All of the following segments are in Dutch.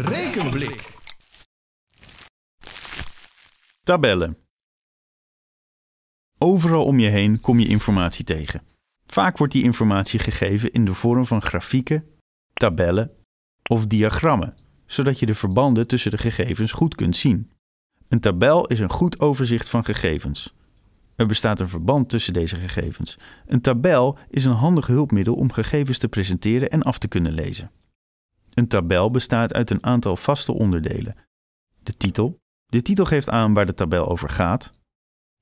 Rekenblik. Tabellen. Overal om je heen kom je informatie tegen. Vaak wordt die informatie gegeven in de vorm van grafieken, tabellen of diagrammen, zodat je de verbanden tussen de gegevens goed kunt zien. Een tabel is een goed overzicht van gegevens. Er bestaat een verband tussen deze gegevens. Een tabel is een handig hulpmiddel om gegevens te presenteren en af te kunnen lezen. Een tabel bestaat uit een aantal vaste onderdelen. De titel. De titel geeft aan waar de tabel over gaat.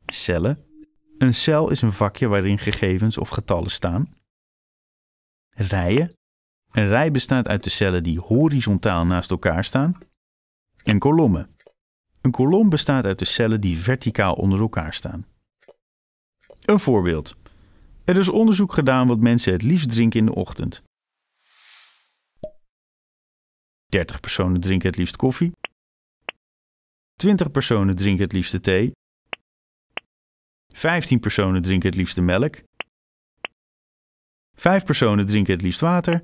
Cellen. Een cel is een vakje waarin gegevens of getallen staan. Rijen. Een rij bestaat uit de cellen die horizontaal naast elkaar staan. En kolommen. Een kolom bestaat uit de cellen die verticaal onder elkaar staan. Een voorbeeld. Er is onderzoek gedaan wat mensen het liefst drinken in de ochtend. 30 personen drinken het liefst koffie. 20 personen drinken het liefste thee. 15 personen drinken het liefste melk. 5 personen drinken het liefst water.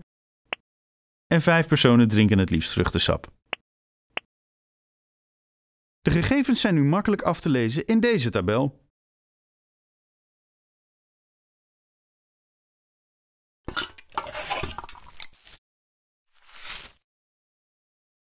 En 5 personen drinken het liefst vruchtensap. De gegevens zijn nu makkelijk af te lezen in deze tabel.